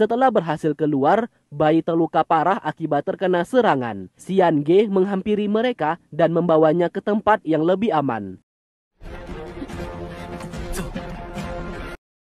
Setelah berhasil keluar, bayi terluka parah akibat terkena serangan. Sian Ge menghampiri mereka dan membawanya ke tempat yang lebih aman.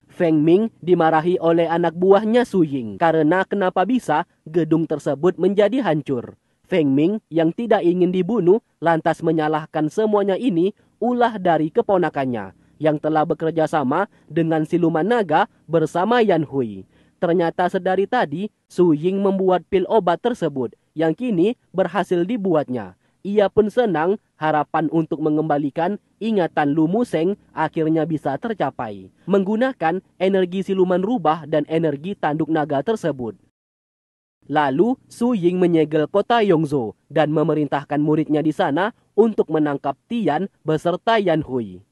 Feng Ming dimarahi oleh anak buahnya Su Ying karena kenapa bisa gedung tersebut menjadi hancur. Feng Ming yang tidak ingin dibunuh lantas menyalahkan semuanya ini ulah dari keponakannya yang telah bekerja sama dengan siluman naga bersama Yan Hui. Ternyata sedari tadi, Su Ying membuat pil obat tersebut yang kini berhasil dibuatnya. Ia pun senang harapan untuk mengembalikan ingatan Lu Museng akhirnya bisa tercapai. Menggunakan energi siluman rubah dan energi tanduk naga tersebut. Lalu Su Ying menyegel kota Yongzhou dan memerintahkan muridnya di sana untuk menangkap Tian beserta Yan Hui.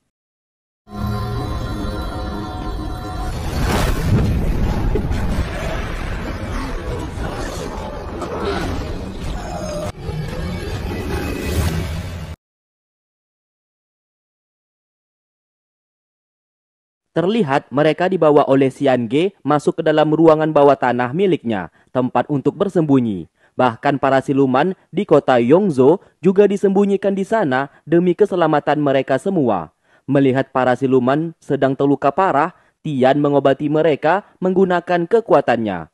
Terlihat mereka dibawa oleh Sian G masuk ke dalam ruangan bawah tanah miliknya, tempat untuk bersembunyi. Bahkan para siluman di kota Yongzo juga disembunyikan di sana demi keselamatan mereka semua. Melihat para siluman sedang terluka parah, Tian mengobati mereka menggunakan kekuatannya.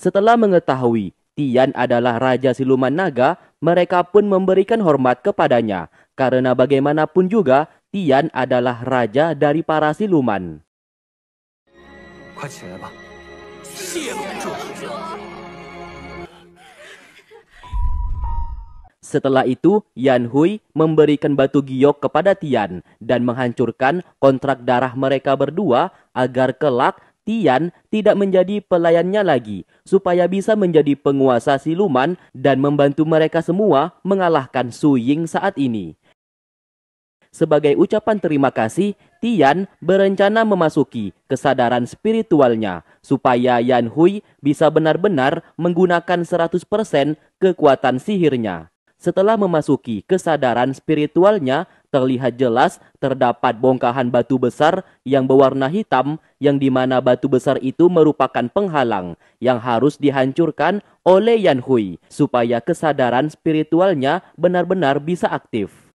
Setelah mengetahui Tian adalah Raja Siluman Naga, mereka pun memberikan hormat kepadanya, karena bagaimanapun juga Tian adalah raja dari para siluman. Setelah itu, Yan Hui memberikan batu giok kepada Tian dan menghancurkan kontrak darah mereka berdua agar kelak Tian tidak menjadi pelayannya lagi, supaya bisa menjadi penguasa siluman dan membantu mereka semua mengalahkan Su Ying saat ini. Sebagai ucapan terima kasih, Tian berencana memasuki kesadaran spiritualnya supaya Yan Hui bisa benar-benar menggunakan 100% kekuatan sihirnya. Setelah memasuki kesadaran spiritualnya, terlihat jelas terdapat bongkahan batu besar yang berwarna hitam yang di mana batu besar itu merupakan penghalang yang harus dihancurkan oleh Yan Hui supaya kesadaran spiritualnya benar-benar bisa aktif.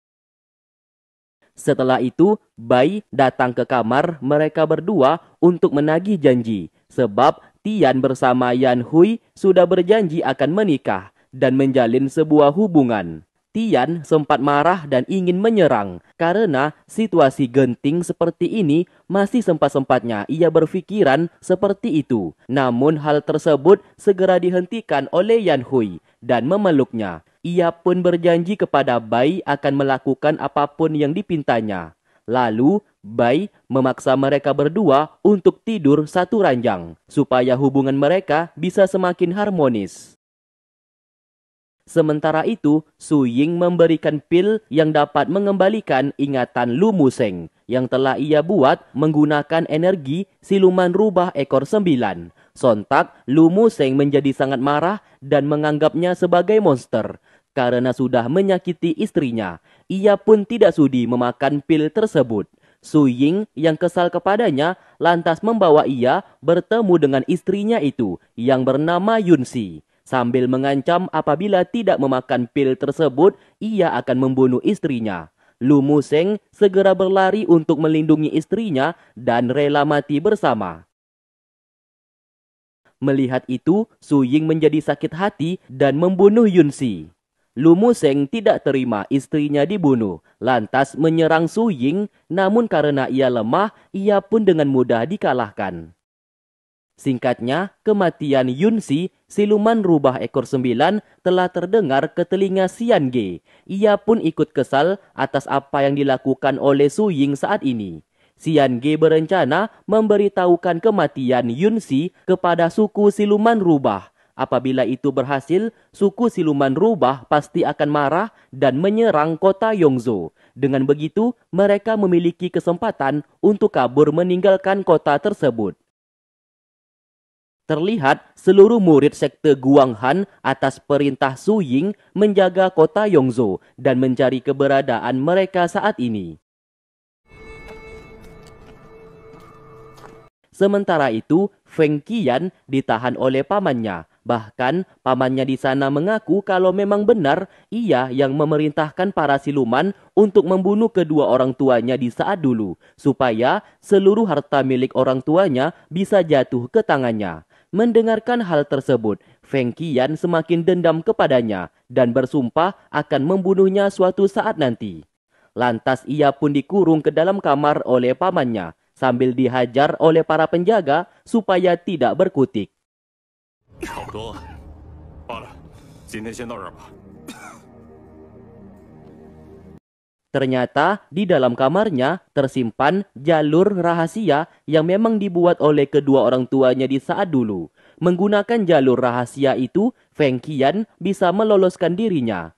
Setelah itu, Bai datang ke kamar mereka berdua untuk menagih janji sebab Tian bersama Yan Hui sudah berjanji akan menikah dan menjalin sebuah hubungan. Tian sempat marah dan ingin menyerang karena situasi genting seperti ini masih sempat-sempatnya ia berpikiran seperti itu. Namun hal tersebut segera dihentikan oleh Yan Hui dan memeluknya. Ia pun berjanji kepada Bai akan melakukan apapun yang dipintanya. Lalu Bai memaksa mereka berdua untuk tidur satu ranjang supaya hubungan mereka bisa semakin harmonis. Sementara itu, Su Ying memberikan pil yang dapat mengembalikan ingatan Lu Museng yang telah ia buat menggunakan energi siluman rubah ekor sembilan. Sontak, Lu Museng menjadi sangat marah dan menganggapnya sebagai monster karena sudah menyakiti istrinya. Ia pun tidak sudi memakan pil tersebut. Su Ying yang kesal kepadanya lantas membawa ia bertemu dengan istrinya itu yang bernama Yunsi sambil mengancam apabila tidak memakan pil tersebut, ia akan membunuh istrinya. Lu Museng segera berlari untuk melindungi istrinya dan rela mati bersama. Melihat itu, Su Ying menjadi sakit hati dan membunuh Yun Si. Lu Museng tidak terima istrinya dibunuh, lantas menyerang Su Ying, namun karena ia lemah, ia pun dengan mudah dikalahkan. Singkatnya, kematian Yun Si siluman rubah ekor sembilan, telah terdengar ke telinga Sian Ge. Ia pun ikut kesal atas apa yang dilakukan oleh Su Ying saat ini. Sian Ge berencana memberitahukan kematian Yun Si kepada suku siluman rubah. Apabila itu berhasil, suku siluman rubah pasti akan marah dan menyerang kota Yongzhou. Dengan begitu, mereka memiliki kesempatan untuk kabur meninggalkan kota tersebut. Terlihat seluruh murid sekte Guanghan atas perintah Su Ying menjaga kota Yongzhou dan mencari keberadaan mereka saat ini. Sementara itu, Feng Qian ditahan oleh pamannya. Bahkan, pamannya di sana mengaku kalau memang benar ia yang memerintahkan para siluman untuk membunuh kedua orang tuanya di saat dulu, supaya seluruh harta milik orang tuanya bisa jatuh ke tangannya. Mendengarkan hal tersebut, Feng Qian semakin dendam kepadanya dan bersumpah akan membunuhnya suatu saat nanti. Lantas ia pun dikurung ke dalam kamar oleh pamannya sambil dihajar oleh para penjaga supaya tidak berkutik. Ternyata di dalam kamarnya tersimpan jalur rahasia yang memang dibuat oleh kedua orang tuanya di saat dulu. Menggunakan jalur rahasia itu, Feng Qian bisa meloloskan dirinya.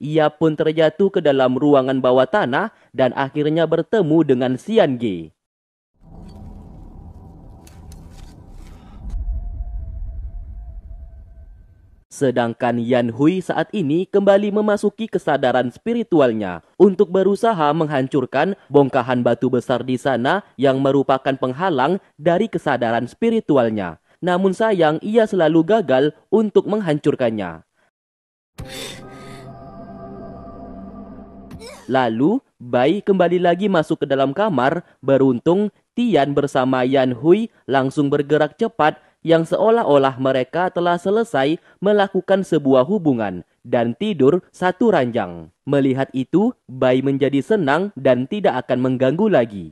Ia pun terjatuh ke dalam ruangan bawah tanah dan akhirnya bertemu dengan Xian Ge. Sedangkan Yan Hui saat ini kembali memasuki kesadaran spiritualnya untuk berusaha menghancurkan bongkahan batu besar di sana yang merupakan penghalang dari kesadaran spiritualnya. Namun sayang ia selalu gagal untuk menghancurkannya. Lalu, Bai kembali lagi masuk ke dalam kamar. Beruntung, Tian bersama Yan Hui langsung bergerak cepat yang seolah-olah mereka telah selesai melakukan sebuah hubungan dan tidur satu ranjang. Melihat itu, bayi menjadi senang dan tidak akan mengganggu lagi.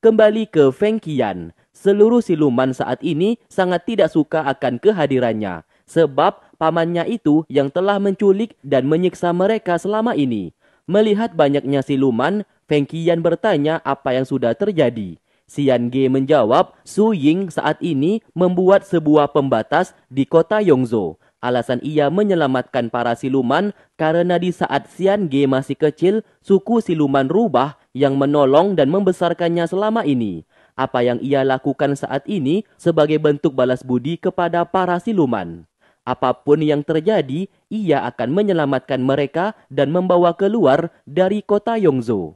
Kembali ke Feng Qian, seluruh siluman saat ini sangat tidak suka akan kehadirannya sebab pamannya itu yang telah menculik dan menyiksa mereka selama ini. Melihat banyaknya siluman, Feng Qian bertanya apa yang sudah terjadi. Xian Ge menjawab, Su Ying saat ini membuat sebuah pembatas di kota Yongzhou. Alasan ia menyelamatkan para siluman karena di saat Xian Ge masih kecil, suku siluman rubah yang menolong dan membesarkannya selama ini. Apa yang ia lakukan saat ini sebagai bentuk balas budi kepada para siluman. Apapun yang terjadi, ia akan menyelamatkan mereka dan membawa keluar dari kota Yongzhou.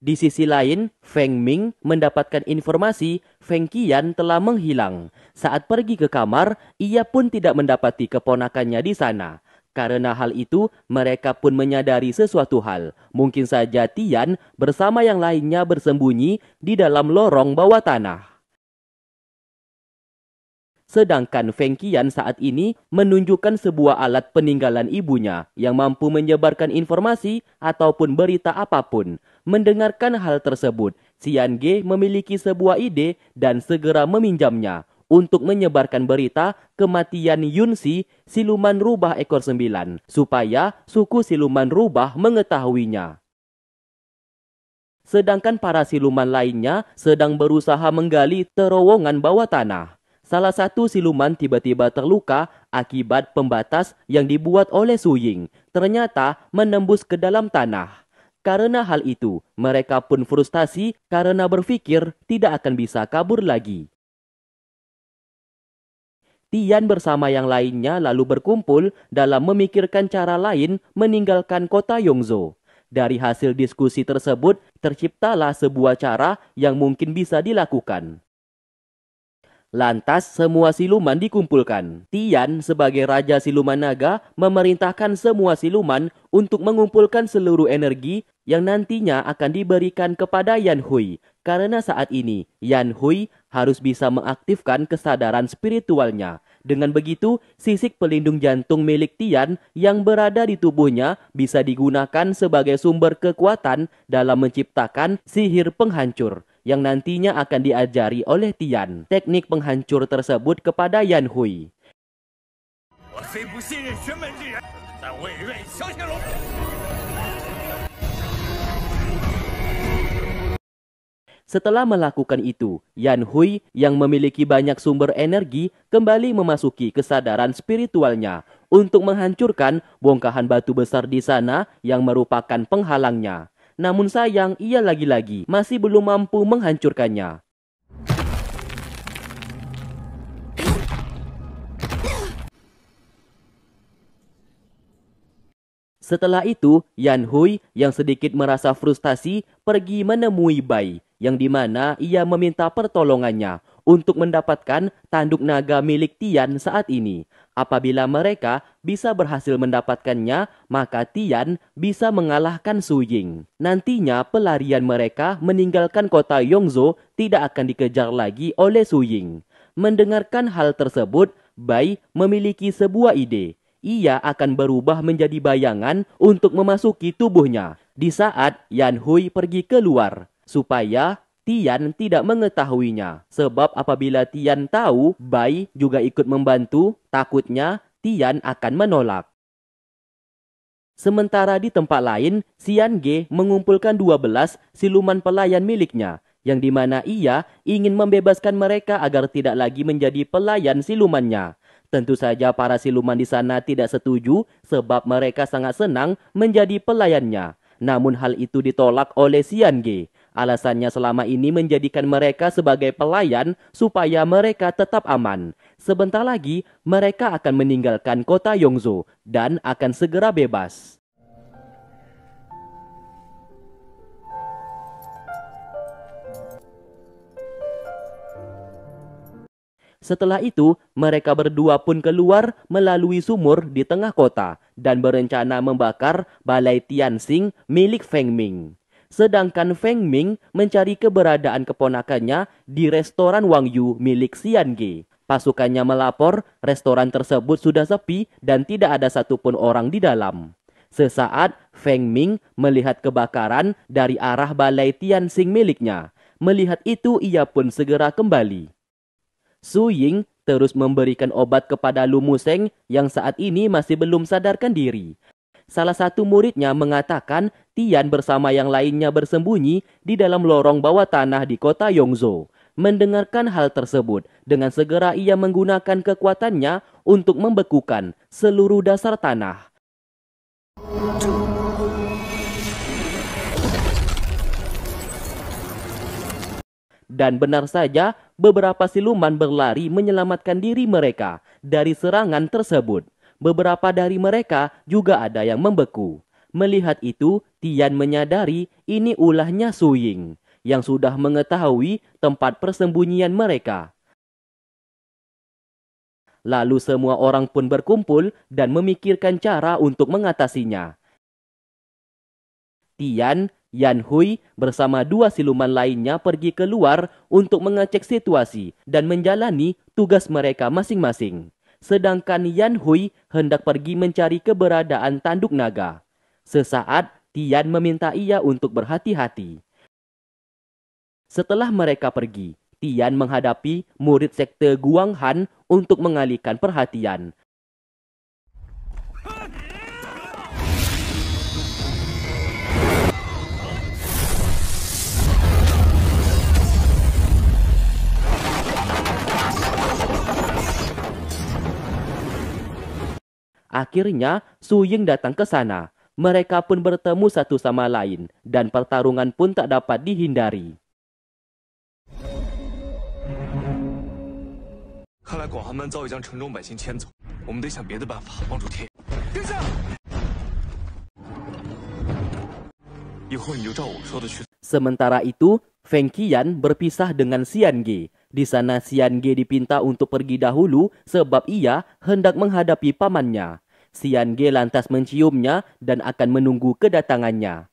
Di sisi lain, Feng Ming mendapatkan informasi Feng Qian telah menghilang. Saat pergi ke kamar, ia pun tidak mendapati keponakannya di sana. Karena hal itu, mereka pun menyadari sesuatu hal. Mungkin saja Tian bersama yang lainnya bersembunyi di dalam lorong bawah tanah. Sedangkan Feng Qian saat ini menunjukkan sebuah alat peninggalan ibunya yang mampu menyebarkan informasi ataupun berita apapun. Mendengarkan hal tersebut, Xian Ge memiliki sebuah ide dan segera meminjamnya untuk menyebarkan berita kematian Yun Si siluman rubah ekor sembilan, supaya suku siluman rubah mengetahuinya sedangkan para siluman lainnya sedang berusaha menggali terowongan bawah tanah. Salah satu siluman tiba-tiba terluka akibat pembatas yang dibuat oleh Su Ying. ternyata menembus ke dalam tanah. Karena hal itu, mereka pun frustasi karena berpikir tidak akan bisa kabur lagi. Tian bersama yang lainnya lalu berkumpul dalam memikirkan cara lain meninggalkan kota Yongzhou. Dari hasil diskusi tersebut, terciptalah sebuah cara yang mungkin bisa dilakukan. Lantas semua siluman dikumpulkan. Tian sebagai raja siluman naga memerintahkan semua siluman untuk mengumpulkan seluruh energi yang nantinya akan diberikan kepada Yan Hui. Karena saat ini Yan Hui harus bisa mengaktifkan kesadaran spiritualnya. Dengan begitu, sisik pelindung jantung milik Tian yang berada di tubuhnya bisa digunakan sebagai sumber kekuatan dalam menciptakan sihir penghancur yang nantinya akan diajari oleh Tian teknik penghancur tersebut kepada Yan Hui. Setelah melakukan itu, Yan Hui yang memiliki banyak sumber energi kembali memasuki kesadaran spiritualnya untuk menghancurkan bongkahan batu besar di sana yang merupakan penghalangnya. Namun sayang, ia lagi-lagi masih belum mampu menghancurkannya. Setelah itu, Yan Hui yang sedikit merasa frustasi pergi menemui Bai, yang dimana ia meminta pertolongannya untuk mendapatkan tanduk naga milik Tian saat ini. Apabila mereka bisa berhasil mendapatkannya, maka Tian bisa mengalahkan Su Ying. Nantinya pelarian mereka meninggalkan kota Yongzhou tidak akan dikejar lagi oleh Su Ying. Mendengarkan hal tersebut, Bai memiliki sebuah ide. Ia akan berubah menjadi bayangan untuk memasuki tubuhnya di saat Yan Hui pergi keluar supaya Tian tidak mengetahuinya. Sebab apabila Tian tahu, Bai juga ikut membantu, takutnya Tian akan menolak. Sementara di tempat lain, Xian Ge mengumpulkan 12 siluman pelayan miliknya, yang dimana ia ingin membebaskan mereka agar tidak lagi menjadi pelayan silumannya. Tentu saja para siluman di sana tidak setuju sebab mereka sangat senang menjadi pelayannya. Namun hal itu ditolak oleh Xian Ge. Alasannya selama ini menjadikan mereka sebagai pelayan supaya mereka tetap aman. Sebentar lagi mereka akan meninggalkan kota Yongzhou dan akan segera bebas. Setelah itu, mereka berdua pun keluar melalui sumur di tengah kota dan berencana membakar balai Tianxing milik Feng Ming sedangkan Feng Ming mencari keberadaan keponakannya di restoran Wang Yu milik Xian Ge. Pasukannya melapor, restoran tersebut sudah sepi dan tidak ada satupun orang di dalam. Sesaat, Feng Ming melihat kebakaran dari arah balai Tianxing miliknya. Melihat itu, ia pun segera kembali. Su Ying terus memberikan obat kepada Lu Museng yang saat ini masih belum sadarkan diri salah satu muridnya mengatakan Tian bersama yang lainnya bersembunyi di dalam lorong bawah tanah di kota Yongzhou. Mendengarkan hal tersebut, dengan segera ia menggunakan kekuatannya untuk membekukan seluruh dasar tanah. Dan benar saja, beberapa siluman berlari menyelamatkan diri mereka dari serangan tersebut beberapa dari mereka juga ada yang membeku. Melihat itu, Tian menyadari ini ulahnya Suying yang sudah mengetahui tempat persembunyian mereka. Lalu semua orang pun berkumpul dan memikirkan cara untuk mengatasinya. Tian, Yan Hui bersama dua siluman lainnya pergi keluar untuk mengecek situasi dan menjalani tugas mereka masing-masing sedangkan Yan Hui hendak pergi mencari keberadaan tanduk naga. Sesaat, Tian meminta ia untuk berhati-hati. Setelah mereka pergi, Tian menghadapi murid sekte Guanghan untuk mengalihkan perhatian. Akhirnya, Su Ying datang ke sana. Mereka pun bertemu satu sama lain, dan pertarungan pun tak dapat dihindari. Sementara itu, Feng Qian berpisah dengan Xian Ge. Di sana Xian Ge dipinta untuk pergi dahulu sebab ia hendak menghadapi pamannya. Sian Ge lantas menciumnya dan akan menunggu kedatangannya.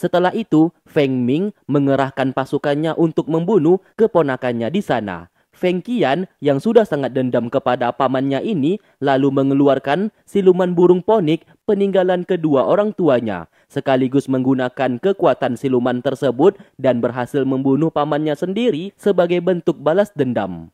Setelah itu, Feng Ming mengerahkan pasukannya untuk membunuh keponakannya di sana. Feng Qian yang sudah sangat dendam kepada pamannya ini lalu mengeluarkan siluman burung ponik peninggalan kedua orang tuanya sekaligus menggunakan kekuatan siluman tersebut dan berhasil membunuh pamannya sendiri sebagai bentuk balas dendam.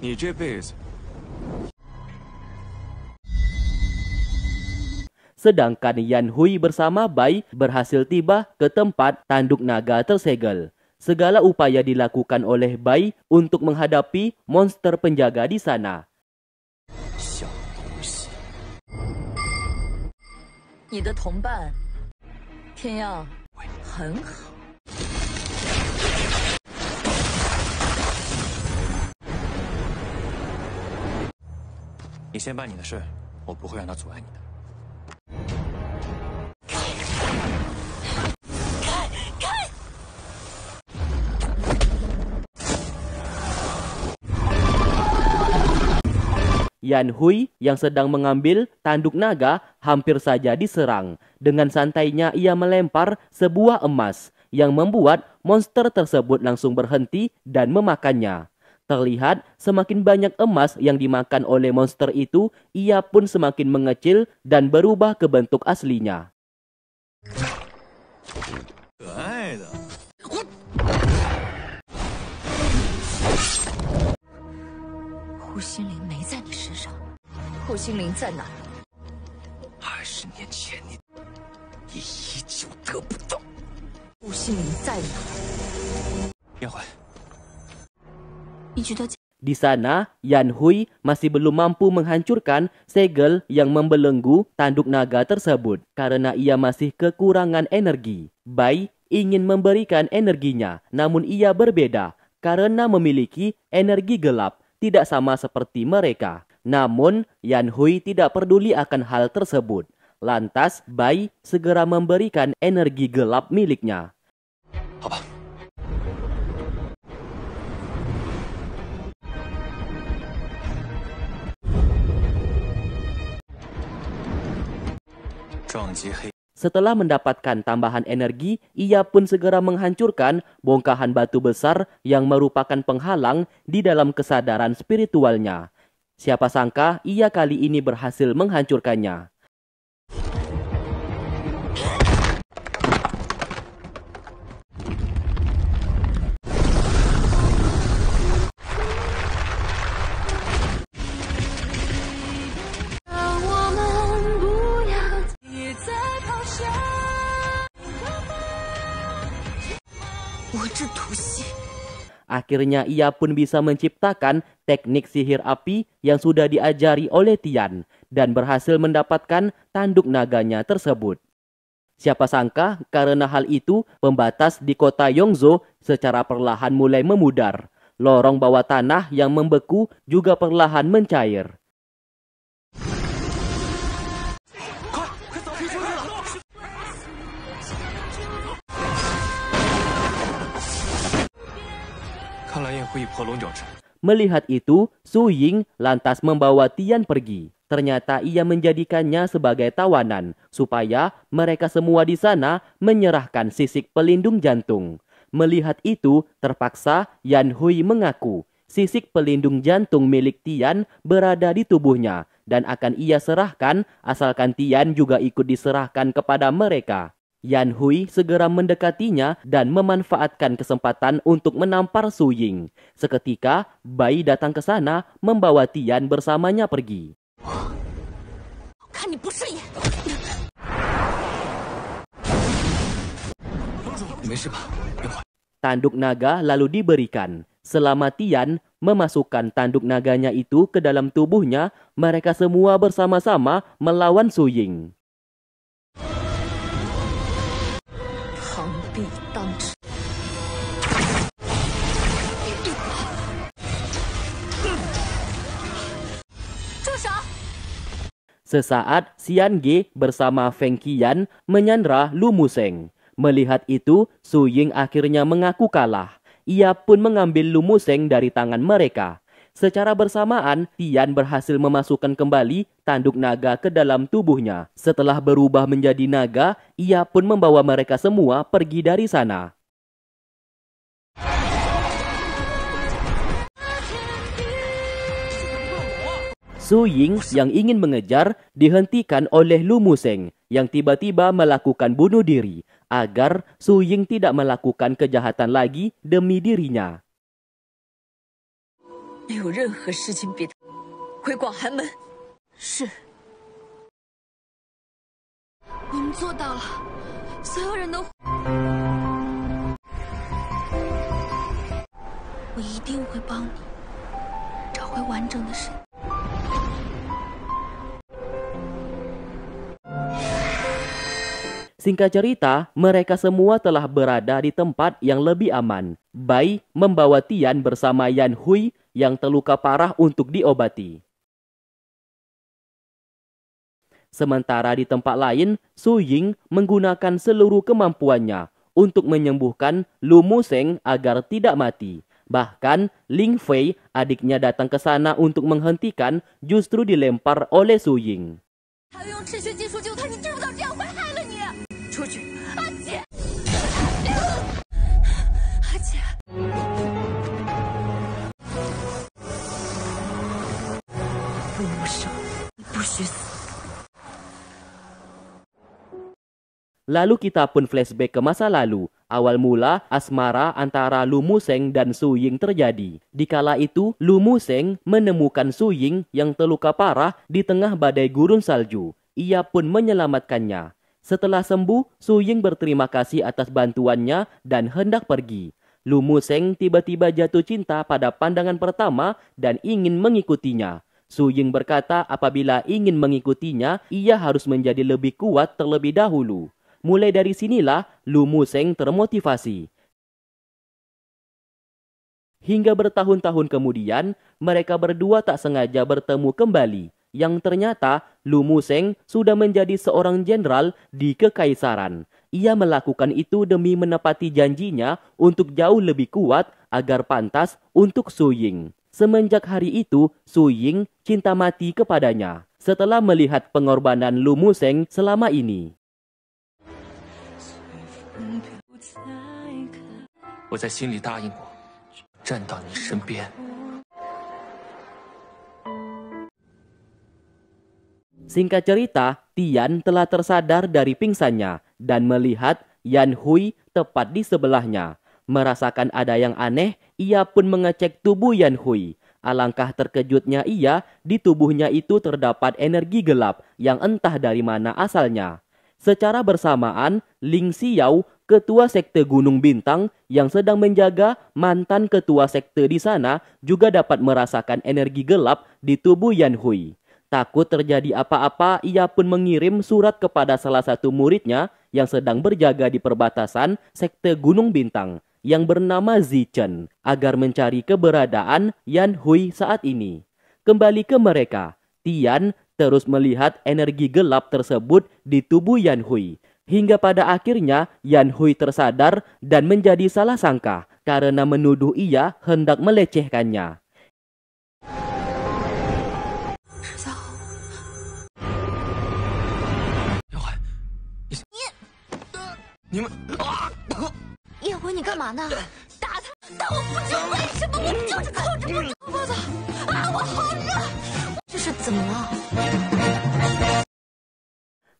你这辈子。Sedangkan Yan Hui bersama Bai berhasil tiba ke tempat tanduk naga tersegel. Segala upaya dilakukan oleh Bai untuk menghadapi monster penjaga di sana. 你先办你的事，我不会让他阻碍你的。Yan Hui yang sedang mengambil tanduk naga hampir saja diserang. Dengan santainya ia melempar sebuah emas yang membuat monster tersebut langsung berhenti dan memakannya. Terlihat semakin banyak emas yang dimakan oleh monster itu, ia pun semakin mengecil dan berubah ke bentuk aslinya. Hu di sana, Yan Hui masih belum mampu menghancurkan segel yang membelenggu tanduk naga tersebut karena ia masih kekurangan energi. Bai ingin memberikan energinya, namun ia berbeda karena memiliki energi gelap, tidak sama seperti mereka. Namun, Yan Hui tidak peduli akan hal tersebut. Lantas, Bai segera memberikan energi gelap miliknya. Apa? Setelah mendapatkan tambahan energi, ia pun segera menghancurkan bongkahan batu besar yang merupakan penghalang di dalam kesadaran spiritualnya. Siapa sangka ia kali ini berhasil menghancurkannya. Akhirnya ia pun bisa menciptakan teknik sihir api yang sudah diajari oleh Tian dan berhasil mendapatkan tanduk naganya tersebut. Siapa sangka karena hal itu pembatas di kota Yongzhou secara perlahan mulai memudar. Lorong bawah tanah yang membeku juga perlahan mencair. Melihat itu, Su Ying lantas membawa Tian pergi. Ternyata ia menjadikannya sebagai tawanan, supaya mereka semua di sana menyerahkan sisik pelindung jantung. Melihat itu, terpaksa Yan Hui mengaku sisik pelindung jantung milik Tian berada di tubuhnya dan akan ia serahkan asalkan Tian juga ikut diserahkan kepada mereka. Yan Hui segera mendekatinya dan memanfaatkan kesempatan untuk menampar Su Ying. Seketika, bayi datang ke sana membawa Tian bersamanya pergi. Ya? Tanduk naga lalu diberikan. Selama Tian memasukkan tanduk naganya itu ke dalam tubuhnya, mereka semua bersama-sama melawan Su Ying. Sesaat Xian Ge bersama Feng Qian menyandra Lu Museng. Melihat itu, Su Ying akhirnya mengaku kalah. Ia pun mengambil Lu Museng dari tangan mereka. Secara bersamaan, Tian berhasil memasukkan kembali tanduk naga ke dalam tubuhnya. Setelah berubah menjadi naga, ia pun membawa mereka semua pergi dari sana. Su Ying yang ingin mengejar dihentikan oleh Lu Museng yang tiba-tiba melakukan bunuh diri agar Su Ying tidak melakukan kejahatan lagi demi dirinya. Saya Singkat cerita, mereka semua telah berada di tempat yang lebih aman. Bai membawa Tian bersama Yan Hui yang terluka parah untuk diobati. Sementara di tempat lain, Su Ying menggunakan seluruh kemampuannya untuk menyembuhkan Lu Museng agar tidak mati. Bahkan Ling Fei, adiknya datang ke sana untuk menghentikan, justru dilempar oleh Su Ying. Yesus. Lalu kita pun flashback ke masa lalu. Awal mula asmara antara Lu Museng dan Su Ying terjadi. Di kala itu Lu Museng menemukan Su Ying yang terluka parah di tengah badai gurun salju. Ia pun menyelamatkannya. Setelah sembuh, Su Ying berterima kasih atas bantuannya dan hendak pergi. Lu Museng tiba-tiba jatuh cinta pada pandangan pertama dan ingin mengikutinya. Su Ying berkata apabila ingin mengikutinya, ia harus menjadi lebih kuat terlebih dahulu. Mulai dari sinilah Lu Museng termotivasi. Hingga bertahun-tahun kemudian, mereka berdua tak sengaja bertemu kembali. Yang ternyata Lu Museng sudah menjadi seorang jenderal di kekaisaran ia melakukan itu demi menepati janjinya untuk jauh lebih kuat agar pantas untuk Su Ying. Semenjak hari itu, Su Ying cinta mati kepadanya setelah melihat pengorbanan Lu Museng selama ini. Singkat cerita, Tian telah tersadar dari pingsannya dan melihat Yan Hui tepat di sebelahnya Merasakan ada yang aneh, ia pun mengecek tubuh Yan Hui. Alangkah terkejutnya ia, di tubuhnya itu terdapat energi gelap yang entah dari mana asalnya. Secara bersamaan, Ling Xiao, ketua sekte Gunung Bintang yang sedang menjaga mantan ketua sekte di sana juga dapat merasakan energi gelap di tubuh Yan Hui. Takut terjadi apa-apa, ia pun mengirim surat kepada salah satu muridnya yang sedang berjaga di perbatasan sekte Gunung Bintang yang bernama Zichen agar mencari keberadaan Yan Hui saat ini. Kembali ke mereka, Tian terus melihat energi gelap tersebut di tubuh Yan Hui. Hingga pada akhirnya Yan Hui tersadar dan menjadi salah sangka karena menuduh ia hendak melecehkannya.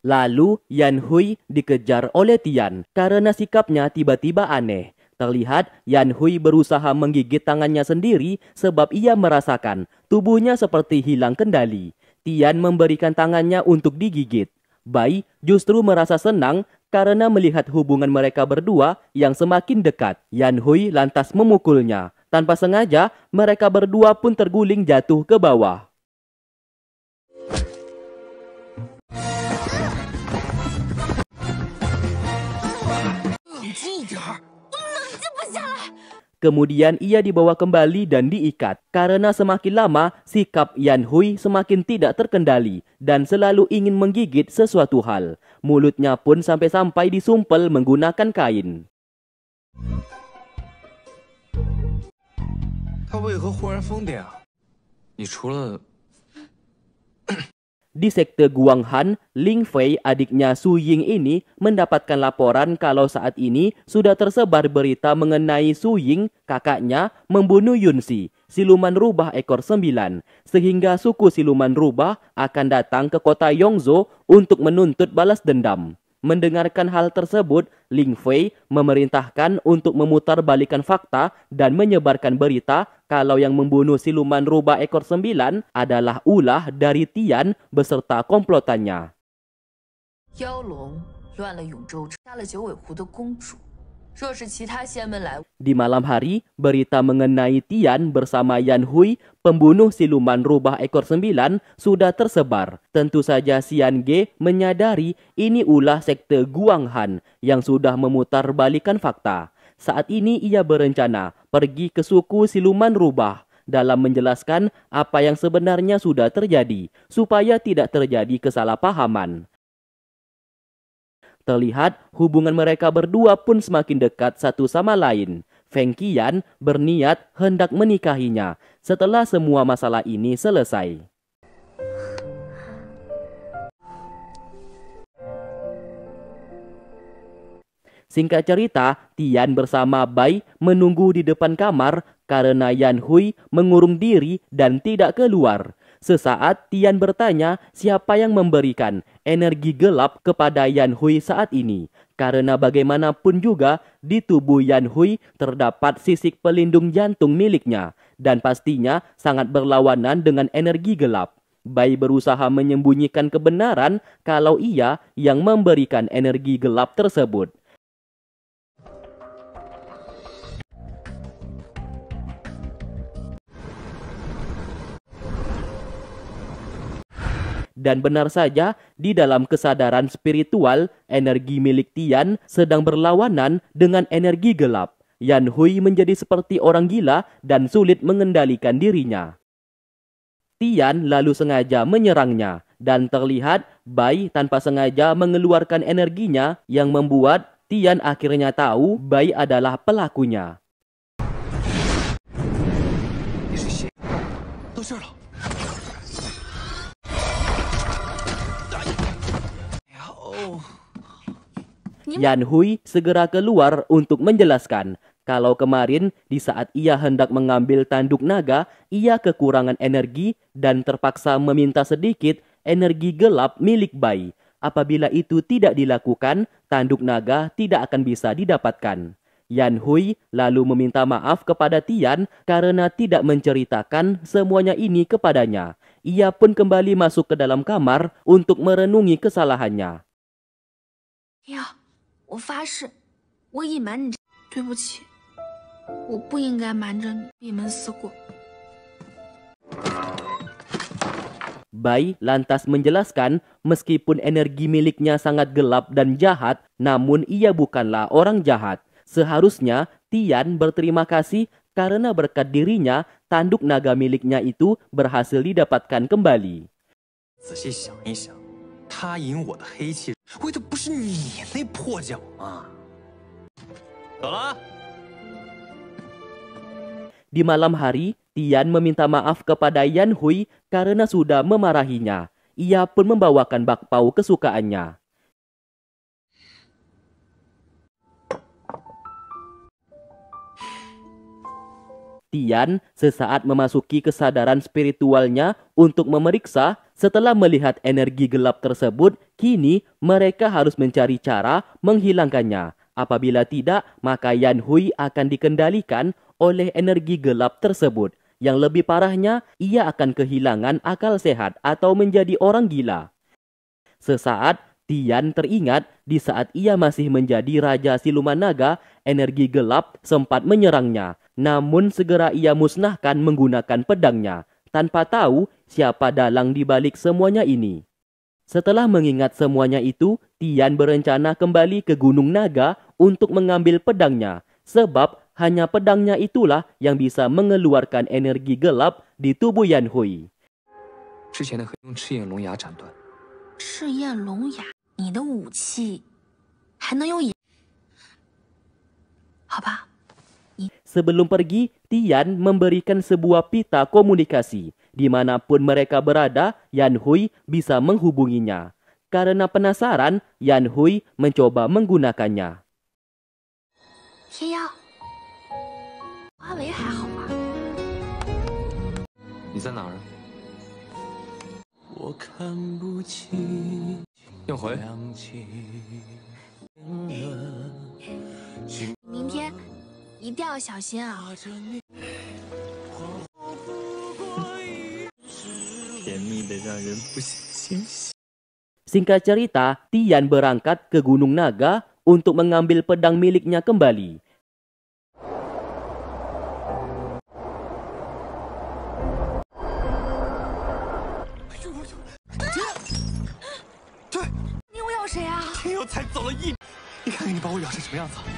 Lalu Yan Hui dikejar oleh Tian karena sikapnya tiba-tiba aneh. Terlihat Yan Hui berusaha menggigit tangannya sendiri sebab ia merasakan tubuhnya seperti hilang kendali. Tian memberikan tangannya untuk digigit. Bai justru merasa senang karena melihat hubungan mereka berdua yang semakin dekat. Yan Hui lantas memukulnya. Tanpa sengaja, mereka berdua pun terguling jatuh ke bawah. Kemudian ia dibawa kembali dan diikat. Karena semakin lama, sikap Yan Hui semakin tidak terkendali dan selalu ingin menggigit sesuatu hal. Mulutnya pun sampai-sampai disumpel menggunakan kain. Dia di sekte Guanghan, Ling Fei adiknya Su Ying ini mendapatkan laporan kalau saat ini sudah tersebar berita mengenai Su Ying, kakaknya, membunuh Yun Yunsi, siluman rubah ekor sembilan. Sehingga suku siluman rubah akan datang ke kota Yongzhou untuk menuntut balas dendam. Mendengarkan hal tersebut, Ling Fei memerintahkan untuk memutarbalikan fakta dan menyebarkan berita kalau yang membunuh siluman rubah ekor sembilan adalah ulah dari Tian beserta komplotannya. Di malam hari, berita mengenai Tian bersama Yan Hui, pembunuh siluman rubah ekor sembilan, sudah tersebar. Tentu saja Xian Ge menyadari ini ulah sekte Guanghan yang sudah memutarbalikan fakta. Saat ini ia berencana pergi ke suku siluman rubah dalam menjelaskan apa yang sebenarnya sudah terjadi, supaya tidak terjadi kesalahpahaman. Terlihat hubungan mereka berdua pun semakin dekat satu sama lain. Feng Qian berniat hendak menikahinya setelah semua masalah ini selesai. Singkat cerita, Tian bersama Bai menunggu di depan kamar karena Yan Hui mengurung diri dan tidak keluar. Sesaat Tian bertanya siapa yang memberikan energi gelap kepada Yan Hui saat ini karena bagaimanapun juga di tubuh Yan Hui terdapat sisik pelindung jantung miliknya dan pastinya sangat berlawanan dengan energi gelap. Bai berusaha menyembunyikan kebenaran kalau ia yang memberikan energi gelap tersebut. Dan benar saja, di dalam kesadaran spiritual, energi milik Tian sedang berlawanan dengan energi gelap. Yan Hui menjadi seperti orang gila dan sulit mengendalikan dirinya. Tian lalu sengaja menyerangnya dan terlihat Bai tanpa sengaja mengeluarkan energinya yang membuat Tian akhirnya tahu Bai adalah pelakunya. Yan Hui segera keluar untuk menjelaskan kalau kemarin di saat ia hendak mengambil tanduk naga, ia kekurangan energi dan terpaksa meminta sedikit energi gelap milik Bai. Apabila itu tidak dilakukan, tanduk naga tidak akan bisa didapatkan. Yan Hui lalu meminta maaf kepada Tian karena tidak menceritakan semuanya ini kepadanya. Ia pun kembali masuk ke dalam kamar untuk merenungi kesalahannya. 呀，我发誓，我隐瞒你，对不起，我不应该瞒着你，闭门思过。Bai lantas menjelaskan, meskipun energi miliknya sangat gelap dan jahat, namun ia bukanlah orang jahat. Seharusnya Tian berterima kasih karena berkat dirinya, tanduk naga miliknya itu berhasil didapatkan kembali. 仔细想一想他引我的黑气，为的不是你那破脚吗？走了。Di malam hari, Tian meminta maaf kepada Yan Hui karena sudah memarahinya. Ia pun membawakan bakpao kesukaannya. Tian sesaat memasuki kesadaran spiritualnya untuk memeriksa setelah melihat energi gelap tersebut, kini mereka harus mencari cara menghilangkannya. Apabila tidak, maka Yan Hui akan dikendalikan oleh energi gelap tersebut. Yang lebih parahnya, ia akan kehilangan akal sehat atau menjadi orang gila. Sesaat, Tian teringat di saat ia masih menjadi Raja Siluman Naga, energi gelap sempat menyerangnya. Namun segera ia musnahkan menggunakan pedangnya tanpa tahu siapa dalang di balik semuanya ini. Setelah mengingat semuanya itu, Tian berencana kembali ke Gunung Naga untuk mengambil pedangnya, sebab hanya pedangnya itulah yang bisa mengeluarkan energi gelap di tubuh Yan Hui. Hui Sebelum pergi, Tian memberikan sebuah pita komunikasi. Dimanapun mereka berada, Yan Hui bisa menghubunginya. Karena penasaran, Yan Hui mencoba menggunakannya. Yang Singkat cerita, Tian berangkat ke Gunung Naga untuk mengambil pedang miliknya kembali.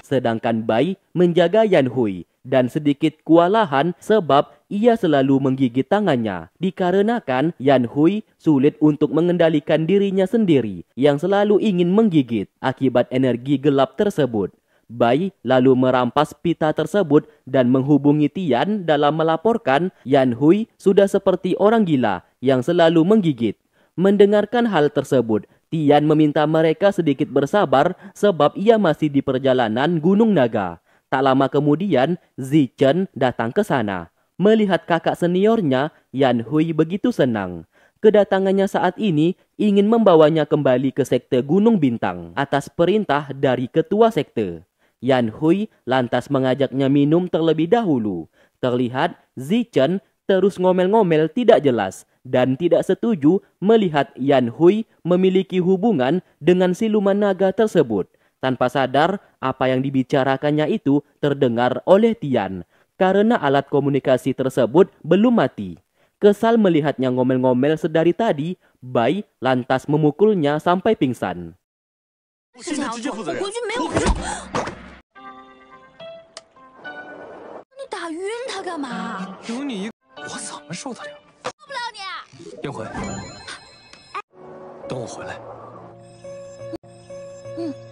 Sedangkan Bai menjaga Yan Hui dan sedikit kewalahan sebab ia selalu menggigit tangannya dikarenakan Yan Hui sulit untuk mengendalikan dirinya sendiri yang selalu ingin menggigit akibat energi gelap tersebut. Bai lalu merampas pita tersebut dan menghubungi Tian dalam melaporkan Yan Hui sudah seperti orang gila yang selalu menggigit. Mendengarkan hal tersebut, Tian meminta mereka sedikit bersabar sebab ia masih di perjalanan Gunung Naga. Tak lama kemudian, Zi Chen datang ke sana. Melihat kakak seniornya, Yan Hui begitu senang. Kedatangannya saat ini ingin membawanya kembali ke sekte Gunung Bintang atas perintah dari ketua sekte. Yan Hui lantas mengajaknya minum terlebih dahulu. Terlihat Zi Chen terus ngomel-ngomel tidak jelas dan tidak setuju melihat Yan Hui memiliki hubungan dengan siluman naga tersebut. Tanpa sadar, apa yang dibicarakannya itu terdengar oleh Tian karena alat komunikasi tersebut belum mati. Kesal melihatnya ngomel-ngomel sedari tadi, Bai lantas memukulnya sampai pingsan. 烟回，等我回来。嗯。